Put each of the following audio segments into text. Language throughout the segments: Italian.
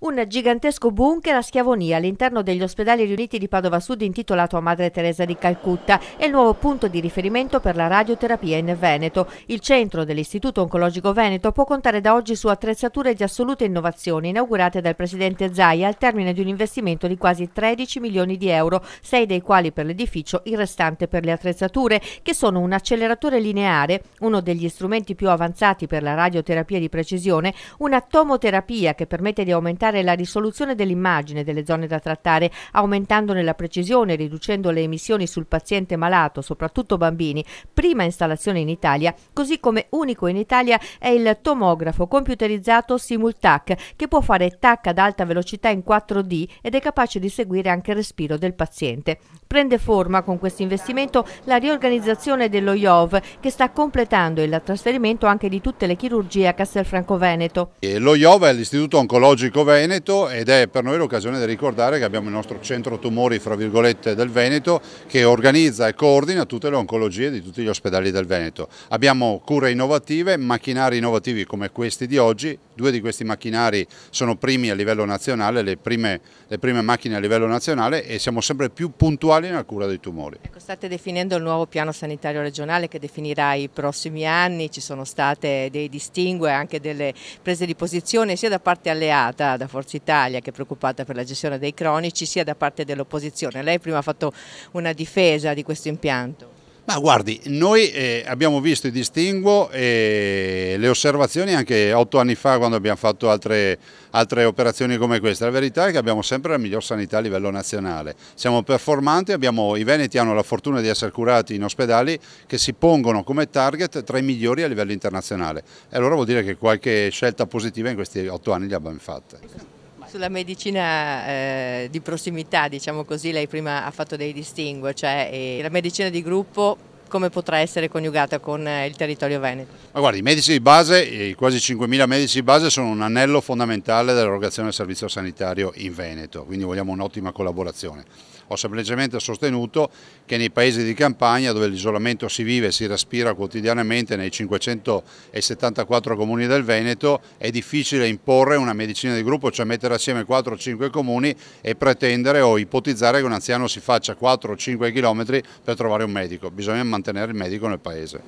un gigantesco bunker a Schiavonia all'interno degli ospedali riuniti di Padova Sud intitolato a Madre Teresa di Calcutta è il nuovo punto di riferimento per la radioterapia in Veneto. Il centro dell'Istituto Oncologico Veneto può contare da oggi su attrezzature di assoluta innovazione inaugurate dal presidente Zaia al termine di un investimento di quasi 13 milioni di euro, sei dei quali per l'edificio, il restante per le attrezzature, che sono un acceleratore lineare, uno degli strumenti più avanzati per la radioterapia di precisione, una tomoterapia che permette di aumentare migliorare la risoluzione dell'immagine delle zone da trattare, aumentandone la precisione e riducendo le emissioni sul paziente malato, soprattutto bambini, prima installazione in Italia, così come unico in Italia è il tomografo computerizzato Simultac, che può fare TAC ad alta velocità in 4D ed è capace di seguire anche il respiro del paziente. Prende forma con questo investimento la riorganizzazione dello IOV che sta completando il trasferimento anche di tutte le chirurgie a Castelfranco Veneto. Lo IOV è l'Istituto Oncologico Veneto Veneto ed è per noi l'occasione di ricordare che abbiamo il nostro centro tumori fra virgolette del Veneto che organizza e coordina tutte le oncologie di tutti gli ospedali del Veneto. Abbiamo cure innovative, macchinari innovativi come questi di oggi, due di questi macchinari sono primi a livello nazionale, le prime, le prime macchine a livello nazionale e siamo sempre più puntuali nella cura dei tumori. Ecco, state definendo il nuovo piano sanitario regionale che definirà i prossimi anni, ci sono state dei distingue, anche delle prese di posizione sia da parte alleata, da Forza Italia che è preoccupata per la gestione dei cronici sia da parte dell'opposizione. Lei prima ha fatto una difesa di questo impianto. Ma guardi, noi eh, abbiamo visto i distinguo e eh, le osservazioni anche otto anni fa quando abbiamo fatto altre, altre operazioni come questa. La verità è che abbiamo sempre la miglior sanità a livello nazionale. Siamo performanti, abbiamo, i Veneti hanno la fortuna di essere curati in ospedali che si pongono come target tra i migliori a livello internazionale. E allora vuol dire che qualche scelta positiva in questi otto anni li abbiamo fatte. Sulla medicina eh, di prossimità, diciamo così, lei prima ha fatto dei distinguo, cioè eh, la medicina di gruppo come potrà essere coniugata con eh, il territorio veneto? Ma guardi, i medici di base, i quasi 5.000 medici di base sono un anello fondamentale dell'erogazione del servizio sanitario in Veneto, quindi vogliamo un'ottima collaborazione. Ho semplicemente sostenuto che nei paesi di campagna dove l'isolamento si vive e si respira quotidianamente nei 574 comuni del Veneto è difficile imporre una medicina di gruppo, cioè mettere assieme 4 o 5 comuni e pretendere o ipotizzare che un anziano si faccia 4 o 5 km per trovare un medico. Bisogna mantenere mantenere il medico nel paese.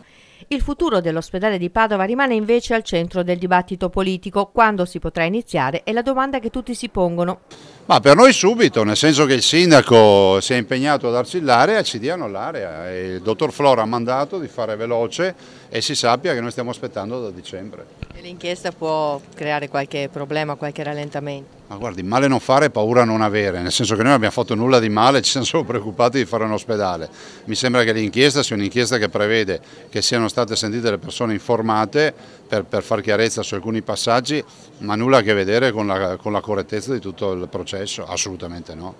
Il futuro dell'ospedale di Padova rimane invece al centro del dibattito politico. Quando si potrà iniziare è la domanda che tutti si pongono. Ma per noi subito, nel senso che il sindaco si è impegnato a darci l'area, ci diano l'area. Il dottor Flora ha mandato di fare veloce e si sappia che noi stiamo aspettando da dicembre. L'inchiesta può creare qualche problema, qualche rallentamento? Ma guardi, male non fare e paura non avere, nel senso che noi non abbiamo fatto nulla di male, ci siamo solo preoccupati di fare un ospedale. Mi sembra che l'inchiesta sia un'inchiesta che prevede che siano state sentite le persone informate per, per, far chiarezza su alcuni passaggi, ma nulla a che vedere con la, con la correttezza di tutto il processo, assolutamente no.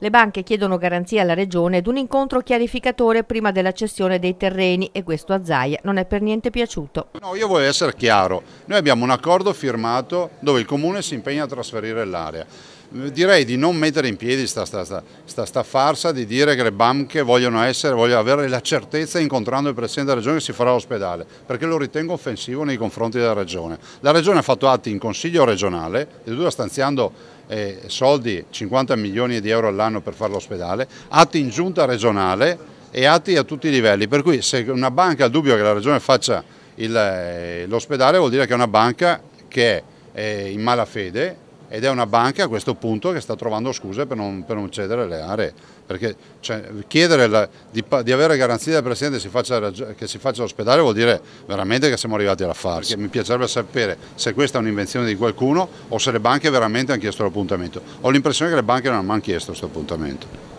Le banche chiedono garanzia alla Regione ed un incontro chiarificatore prima della cessione dei terreni e questo a Zaia non è per niente piaciuto. No, io voglio essere chiaro, noi abbiamo un accordo firmato dove il Comune si impegna a trasferire l'acqua dell'area. Direi di non mettere in piedi questa farsa di dire che le banche vogliono, essere, vogliono avere la certezza incontrando il Presidente della Regione che si farà l'ospedale, perché lo ritengo offensivo nei confronti della Regione. La Regione ha fatto atti in Consiglio regionale, addirittura stanziando eh, soldi, 50 milioni di euro all'anno per fare l'ospedale, atti in giunta regionale e atti a tutti i livelli, per cui se una banca ha dubbio che la Regione faccia eh, l'ospedale vuol dire che è una banca che è eh, in malafede ed è una banca a questo punto che sta trovando scuse per non, per non cedere le aree, perché cioè, chiedere la, di, di, avere garanzia del Presidente si faccia, che si faccia l'ospedale vuol dire veramente che siamo arrivati alla farsa Mi piacerebbe sapere se questa è un'invenzione di qualcuno o se le banche veramente hanno chiesto l'appuntamento. Ho l'impressione che le banche non hanno mai chiesto questo appuntamento.